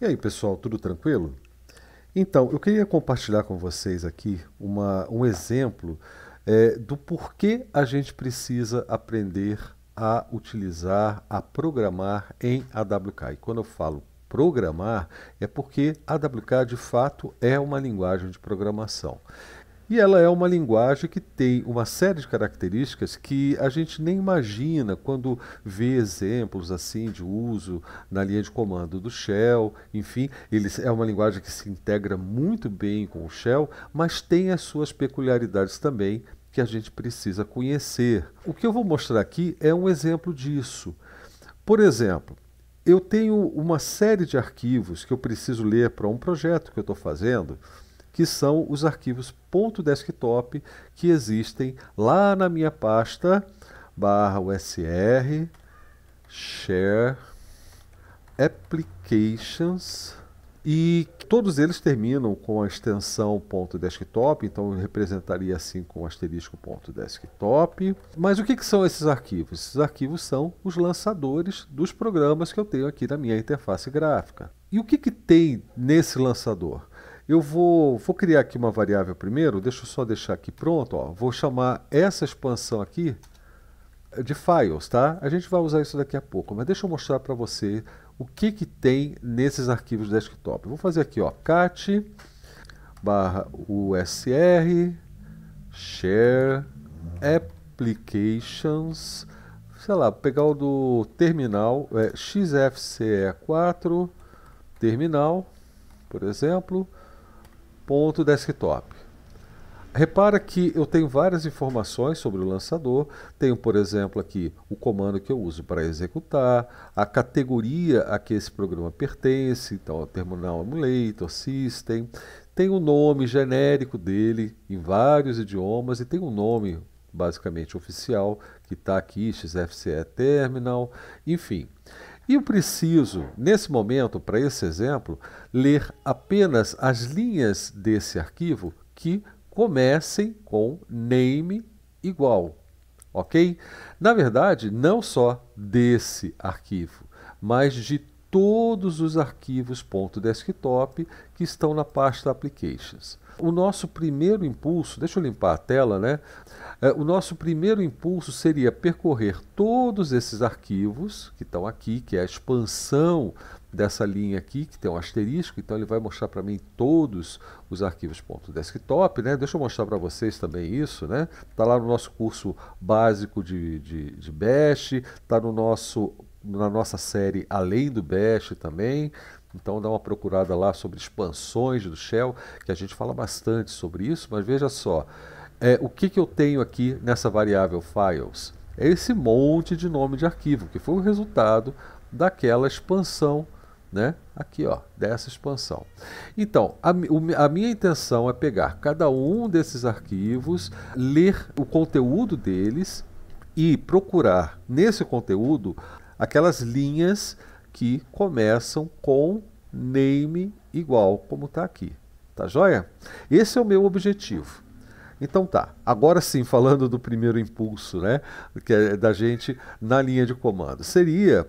E aí, pessoal, tudo tranquilo? Então, eu queria compartilhar com vocês aqui uma, um exemplo é, do porquê a gente precisa aprender a utilizar, a programar em AWK. E quando eu falo programar, é porque AWK de fato é uma linguagem de programação. E ela é uma linguagem que tem uma série de características que a gente nem imagina quando vê exemplos assim de uso na linha de comando do Shell. Enfim, ele é uma linguagem que se integra muito bem com o Shell, mas tem as suas peculiaridades também que a gente precisa conhecer. O que eu vou mostrar aqui é um exemplo disso. Por exemplo, eu tenho uma série de arquivos que eu preciso ler para um projeto que eu estou fazendo que são os arquivos .desktop que existem lá na minha pasta barra usr share applications e todos eles terminam com a extensão .desktop, então eu representaria assim com asterisco .desktop. Mas o que, que são esses arquivos? Esses arquivos são os lançadores dos programas que eu tenho aqui na minha interface gráfica. E o que, que tem nesse lançador? Eu vou, vou criar aqui uma variável primeiro, deixa eu só deixar aqui pronto, ó. vou chamar essa expansão aqui de files, tá? A gente vai usar isso daqui a pouco, mas deixa eu mostrar para você o que, que tem nesses arquivos desktop. vou fazer aqui, ó, cat barra usr share applications, sei lá, pegar o do terminal, é, xfce4 terminal, por exemplo, desktop. Repara que eu tenho várias informações sobre o lançador. Tenho, por exemplo, aqui o comando que eu uso para executar, a categoria a que esse programa pertence, então, terminal emulator, system. Tem o nome genérico dele em vários idiomas e tem um nome basicamente oficial que está aqui, XFCE Terminal, enfim. E eu preciso, nesse momento, para esse exemplo, ler apenas as linhas desse arquivo que comecem com name igual, ok? Na verdade, não só desse arquivo, mas de todos os arquivos .desktop que estão na pasta Applications. O nosso primeiro impulso, deixa eu limpar a tela, né? É, o nosso primeiro impulso seria percorrer todos esses arquivos que estão aqui, que é a expansão dessa linha aqui, que tem um asterisco, então ele vai mostrar para mim todos os arquivos .desktop, né? Deixa eu mostrar para vocês também isso, né? Está lá no nosso curso básico de, de, de Bash, está no nosso na nossa série Além do Bash também, então dá uma procurada lá sobre expansões do Shell, que a gente fala bastante sobre isso, mas veja só, é, o que, que eu tenho aqui nessa variável files? É esse monte de nome de arquivo, que foi o resultado daquela expansão, né? Aqui, ó, dessa expansão. Então, a, a minha intenção é pegar cada um desses arquivos, ler o conteúdo deles e procurar nesse conteúdo aquelas linhas que começam com name igual, como está aqui. Tá joia? Esse é o meu objetivo. Então tá, agora sim, falando do primeiro impulso, né, que é da gente na linha de comando, seria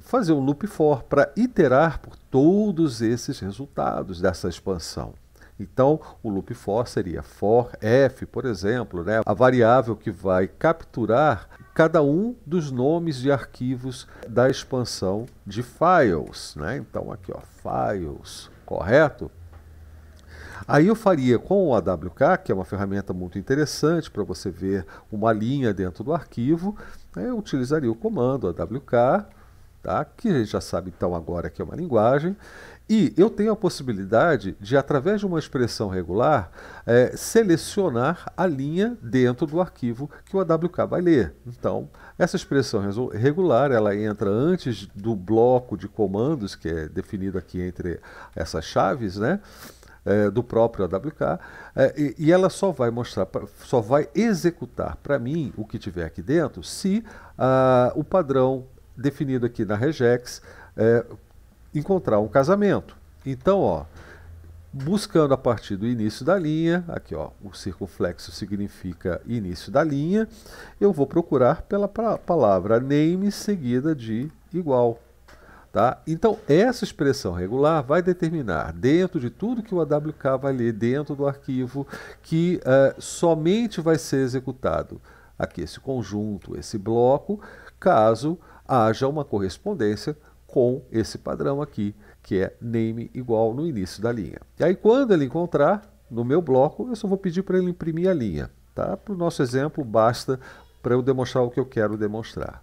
fazer um loop for para iterar por todos esses resultados dessa expansão. Então, o loop for seria for f, por exemplo, né? a variável que vai capturar cada um dos nomes de arquivos da expansão de files. Né? Então, aqui, ó, files, correto? Aí eu faria com o AWK, que é uma ferramenta muito interessante para você ver uma linha dentro do arquivo, né? eu utilizaria o comando AWK, tá? que a gente já sabe então agora que é uma linguagem, e eu tenho a possibilidade de, através de uma expressão regular, é, selecionar a linha dentro do arquivo que o AWK vai ler. Então, essa expressão regular ela entra antes do bloco de comandos, que é definido aqui entre essas chaves, né? É, do próprio AWK, é, e, e, ela só vai mostrar, pra, só vai executar para mim o que tiver aqui dentro se ah, o padrão definido aqui na regex é, encontrar um casamento. Então, ó, buscando a partir do início da linha, aqui ó, o circunflexo significa início da linha, eu vou procurar pela palavra name seguida de igual. Tá? Então, essa expressão regular vai determinar, dentro de tudo que o AWK vai ler dentro do arquivo, que uh, somente vai ser executado aqui esse conjunto, esse bloco, caso haja uma correspondência com esse padrão aqui, que é name igual no início da linha. E aí quando ele encontrar no meu bloco, eu só vou pedir para ele imprimir a linha. Tá? Para o nosso exemplo, basta para eu demonstrar o que eu quero demonstrar.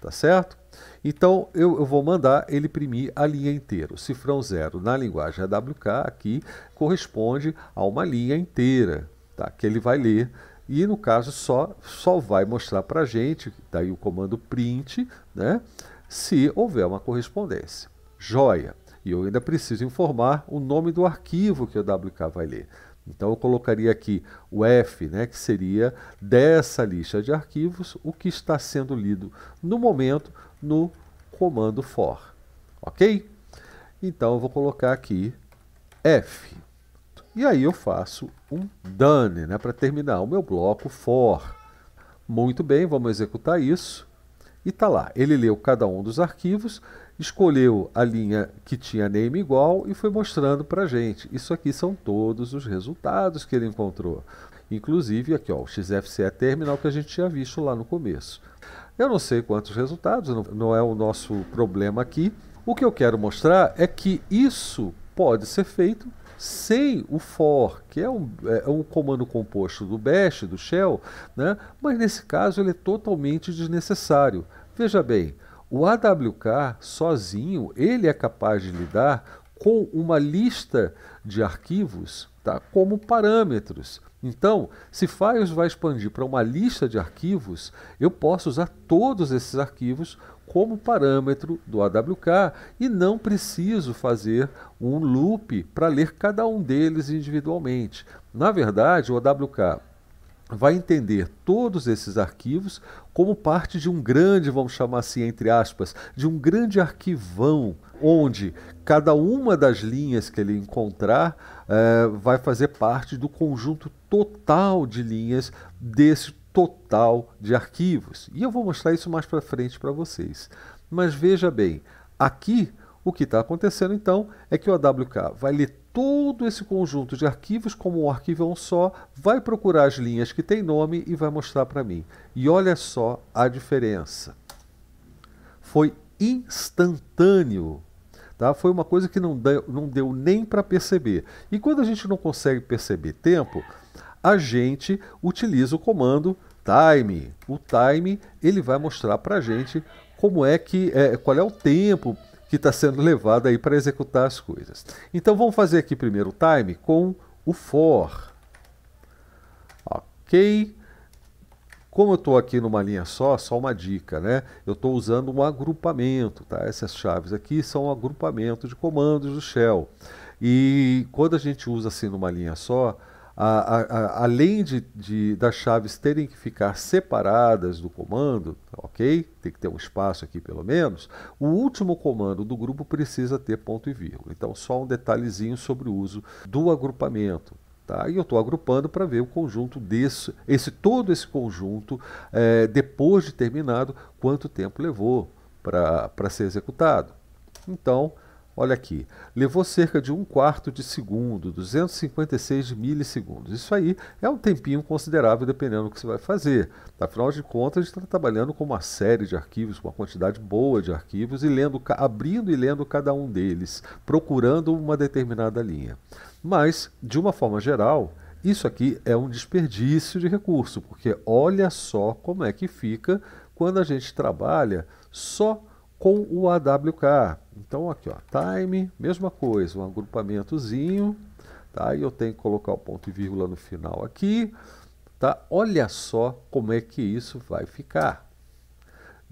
Tá certo? Então eu, eu, vou mandar ele imprimir a linha inteira. O cifrão zero na linguagem AWK aqui corresponde a uma linha inteira, tá? que ele vai ler e no caso só, só vai mostrar para a gente, daí o comando print, né? se houver uma correspondência. Joia! E eu ainda preciso informar o nome do arquivo que o WK vai ler. Então eu colocaria aqui o F, né, que seria dessa lista de arquivos o que está sendo lido no momento no comando for. OK? Então eu vou colocar aqui F. E aí eu faço um done, né, para terminar o meu bloco for. Muito bem, vamos executar isso. E tá lá. Ele leu cada um dos arquivos, escolheu a linha que tinha name igual e foi mostrando para gente. Isso aqui são todos os resultados que ele encontrou. Inclusive aqui, ó, o XFCE é terminal que a gente tinha visto lá no começo. Eu não sei quantos resultados, não é o nosso problema aqui. O que eu quero mostrar é que isso pode ser feito sem o for, que é um, é, é um comando composto do bash, do shell, né? mas nesse caso ele é totalmente desnecessário. Veja bem, o AWK sozinho ele é capaz de lidar com uma lista de arquivos tá? como parâmetros. Então, se Files vai expandir para uma lista de arquivos, eu posso usar todos esses arquivos como parâmetro do AWK e não preciso fazer um loop para ler cada um deles individualmente. Na verdade, o AWK vai entender todos esses arquivos como parte de um grande, vamos chamar assim, entre aspas, de um grande arquivão, onde cada uma das linhas que ele encontrar eh, vai fazer parte do conjunto total de linhas desse total de arquivos. E eu vou mostrar isso mais para frente para vocês. Mas veja bem, aqui o que está acontecendo então é que o AWK vai ler todo esse conjunto de arquivos como um arquivo um só, vai procurar as linhas que tem nome e vai mostrar para mim. E olha só a diferença. Foi instantâneo. Tá? Foi uma coisa que não deu, não deu nem para perceber. E quando a gente não consegue perceber tempo, a gente utiliza o comando time. O time ele vai mostrar para a gente como é que é, qual é o tempo que está sendo levado aí para executar as coisas. Então vamos fazer aqui primeiro o time com o for. Ok. Como eu estou aqui numa linha só, só uma dica, né? Eu estou usando um agrupamento, tá? Essas chaves aqui são um agrupamento de comandos do shell. E quando a gente usa assim numa linha só, a, a, a, além de, de, das chaves terem que ficar separadas do comando, ok? Tem que ter um espaço aqui pelo menos. O último comando do grupo precisa ter ponto e vírgula. Então, só um detalhezinho sobre o uso do agrupamento. Tá? E eu estou agrupando para ver o conjunto desse, esse, todo esse conjunto, é, depois de terminado, quanto tempo levou para ser executado. Então, Olha aqui, levou cerca de um quarto de segundo, 256 milissegundos. Isso aí é um tempinho considerável dependendo do que você vai fazer. Afinal de contas, a gente está trabalhando com uma série de arquivos, com uma quantidade boa de arquivos e lendo, abrindo e lendo cada um deles, procurando uma determinada linha. Mas, de uma forma geral, isso aqui é um desperdício de recurso, porque olha só como é que fica quando a gente trabalha só com o AWK. Então aqui, ó, time, mesma coisa, um agrupamentozinho, tá? E eu tenho que colocar o ponto e vírgula no final aqui, tá? Olha só como é que isso vai ficar.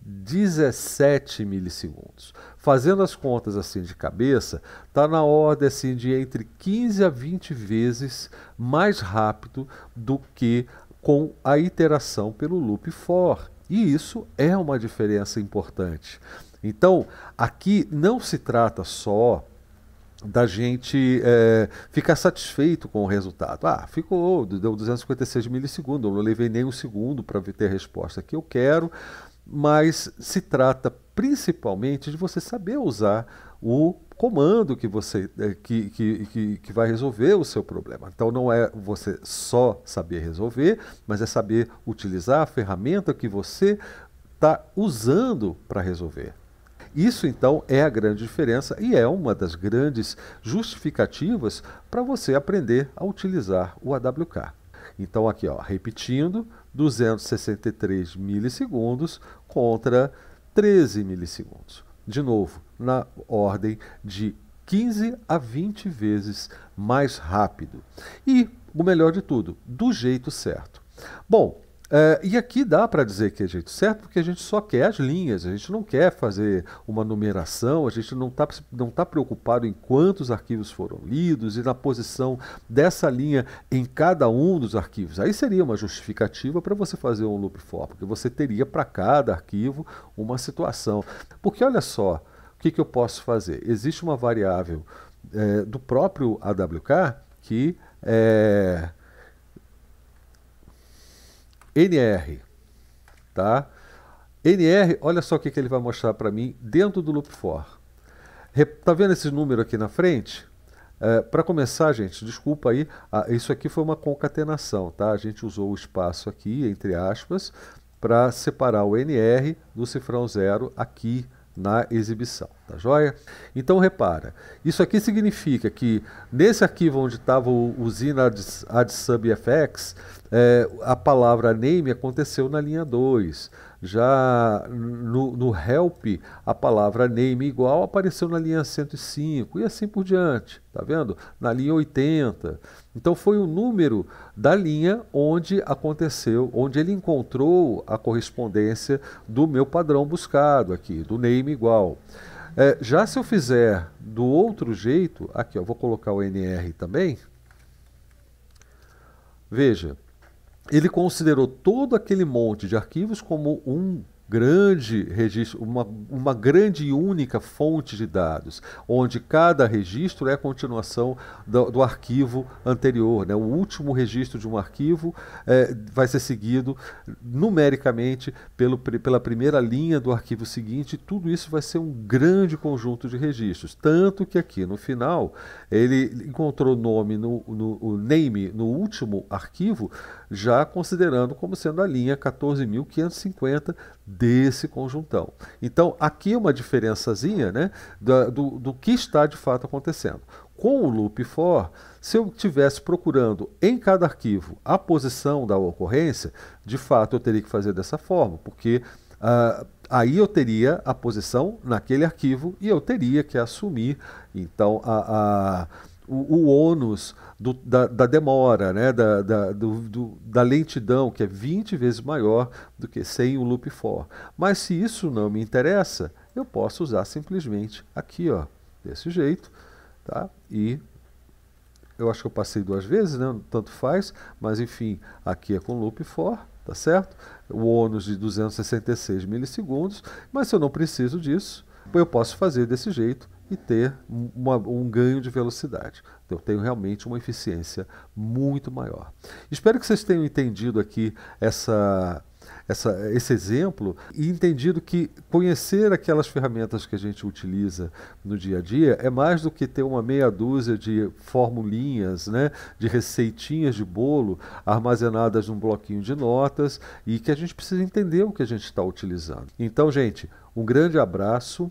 17 milissegundos. Fazendo as contas assim de cabeça, está na ordem assim de entre 15 a 20 vezes mais rápido do que com a iteração pelo loop for. E isso é uma diferença importante. Então, aqui não se trata só da gente é, ficar satisfeito com o resultado. Ah, ficou, deu 256 milissegundos, eu não levei nem um segundo para ter a resposta que eu quero, mas se trata principalmente de você saber usar o comando que você eh, que, que, que, que, vai resolver o seu problema. Então não é você só saber resolver, mas é saber utilizar a ferramenta que você está usando para resolver. Isso então é a grande diferença e é uma das grandes justificativas para você aprender a utilizar o AWK. Então aqui ó, repetindo, 263 milissegundos contra 13 milissegundos de novo, na ordem de 15 a 20 vezes mais rápido. E, o melhor de tudo, do jeito certo. Bom, é, e aqui dá para dizer que é jeito certo, porque a gente só quer as linhas, a gente não quer fazer uma numeração, a gente não está não tá preocupado em quantos arquivos foram lidos e na posição dessa linha em cada um dos arquivos. Aí seria uma justificativa para você fazer um loop for, porque você teria para cada arquivo uma situação. Porque olha só, o que, que eu posso fazer? Existe uma variável é, do próprio AWK que é NR, tá? NR, olha só o que, que ele vai mostrar para mim dentro do loop for. Tá vendo esse número aqui na frente? É, para começar, gente, desculpa aí, isso aqui foi uma concatenação, tá? A gente usou o espaço aqui, entre aspas, para separar o NR do cifrão zero aqui na exibição, tá joia? Então repara, isso aqui significa que nesse arquivo onde estava o usina AdSub FX, é, a palavra name aconteceu na linha 2. Já no, no help, a palavra name igual apareceu na linha 105 e assim por diante, tá vendo? Na linha 80. Então foi o número da linha onde aconteceu, onde ele encontrou a correspondência do meu padrão buscado aqui, do name igual. É, já se eu fizer do outro jeito, aqui eu vou colocar o NR também. Veja, ele considerou todo aquele monte de arquivos como um grande registro, uma, uma grande e única fonte de dados, onde cada registro é a continuação do, do arquivo anterior. Né? O último registro de um arquivo é, vai ser seguido numericamente pelo, pela primeira linha do arquivo seguinte. Tudo isso vai ser um grande conjunto de registros. Tanto que aqui no final ele encontrou nome no, no, o name no último arquivo já considerando como sendo a linha 14.550 desse conjuntão. Então, aqui é uma diferençazinha né, do, do, do que está de fato acontecendo. Com o loop for, se eu estivesse procurando em cada arquivo a posição da ocorrência, de fato eu teria que fazer dessa forma, porque uh, aí eu teria a posição naquele arquivo e eu teria que assumir então a, a o, o ônus do, da, da, demora, né? da, da, do, do, da lentidão, que é 20 vezes maior do que sem o loop for. Mas se isso não me interessa, eu posso usar simplesmente aqui, ó, desse jeito, tá? e eu acho que eu passei duas vezes, né? tanto faz, mas enfim, aqui é com loop for, tá certo? O ônus de 266 milissegundos, mas se eu não preciso disso, eu posso fazer desse jeito, e ter uma, um ganho de velocidade. eu tenho realmente uma eficiência muito maior. Espero que vocês tenham entendido aqui essa, essa, esse exemplo e entendido que conhecer aquelas ferramentas que a gente utiliza no dia a dia é mais do que ter uma meia dúzia de formulinhas, né, de receitinhas de bolo armazenadas num bloquinho de notas e que a gente precisa entender o que a gente está utilizando. Então, gente, um grande abraço